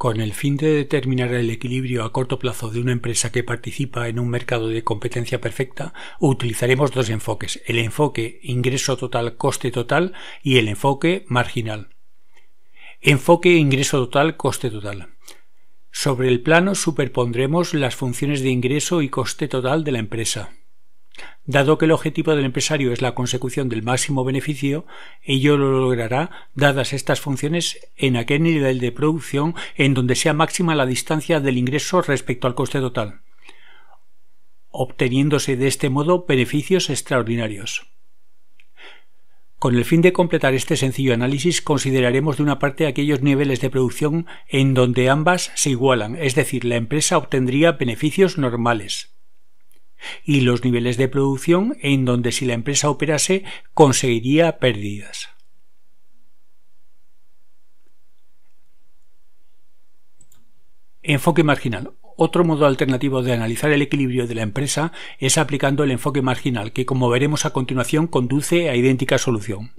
Con el fin de determinar el equilibrio a corto plazo de una empresa que participa en un mercado de competencia perfecta, utilizaremos dos enfoques, el enfoque ingreso total, coste total y el enfoque marginal. Enfoque ingreso total, coste total. Sobre el plano superpondremos las funciones de ingreso y coste total de la empresa. Dado que el objetivo del empresario es la consecución del máximo beneficio, ello lo logrará dadas estas funciones en aquel nivel de producción en donde sea máxima la distancia del ingreso respecto al coste total, obteniéndose de este modo beneficios extraordinarios. Con el fin de completar este sencillo análisis, consideraremos de una parte aquellos niveles de producción en donde ambas se igualan, es decir, la empresa obtendría beneficios normales y los niveles de producción en donde si la empresa operase conseguiría pérdidas. Enfoque marginal. Otro modo alternativo de analizar el equilibrio de la empresa es aplicando el enfoque marginal, que como veremos a continuación conduce a idéntica solución.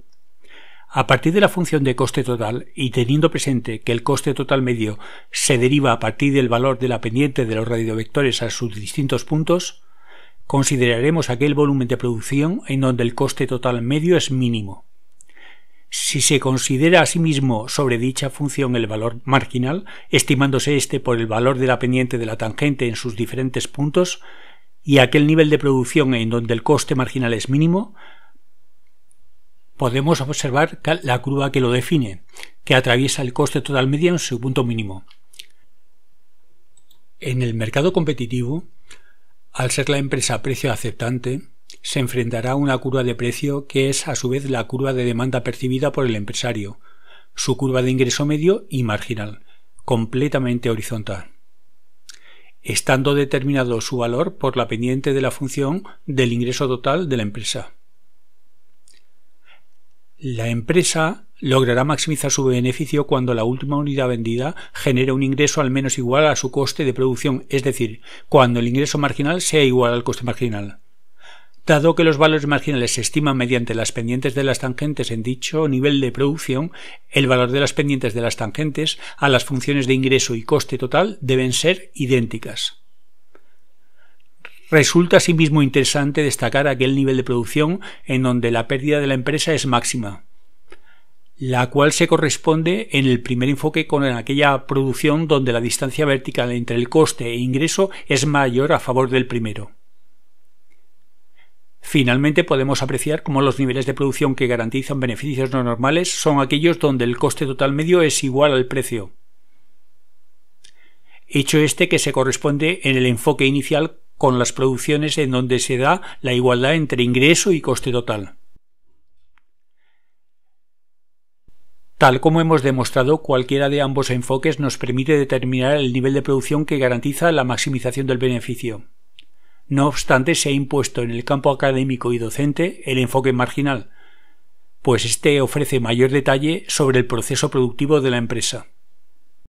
A partir de la función de coste total y teniendo presente que el coste total medio se deriva a partir del valor de la pendiente de los radiovectores a sus distintos puntos, consideraremos aquel volumen de producción en donde el coste total medio es mínimo. Si se considera asimismo sí sobre dicha función el valor marginal, estimándose este por el valor de la pendiente de la tangente en sus diferentes puntos, y aquel nivel de producción en donde el coste marginal es mínimo, podemos observar la curva que lo define, que atraviesa el coste total medio en su punto mínimo. En el mercado competitivo, al ser la empresa precio aceptante, se enfrentará a una curva de precio que es a su vez la curva de demanda percibida por el empresario, su curva de ingreso medio y marginal, completamente horizontal, estando determinado su valor por la pendiente de la función del ingreso total de la empresa. La empresa logrará maximizar su beneficio cuando la última unidad vendida genere un ingreso al menos igual a su coste de producción, es decir, cuando el ingreso marginal sea igual al coste marginal. Dado que los valores marginales se estiman mediante las pendientes de las tangentes en dicho nivel de producción, el valor de las pendientes de las tangentes a las funciones de ingreso y coste total deben ser idénticas. Resulta asimismo interesante destacar aquel nivel de producción en donde la pérdida de la empresa es máxima, la cual se corresponde en el primer enfoque con aquella producción donde la distancia vertical entre el coste e ingreso es mayor a favor del primero. Finalmente podemos apreciar cómo los niveles de producción que garantizan beneficios no normales son aquellos donde el coste total medio es igual al precio. Hecho este que se corresponde en el enfoque inicial con las producciones en donde se da la igualdad entre ingreso y coste total. Tal como hemos demostrado, cualquiera de ambos enfoques nos permite determinar el nivel de producción que garantiza la maximización del beneficio. No obstante, se ha impuesto en el campo académico y docente el enfoque marginal, pues éste ofrece mayor detalle sobre el proceso productivo de la empresa.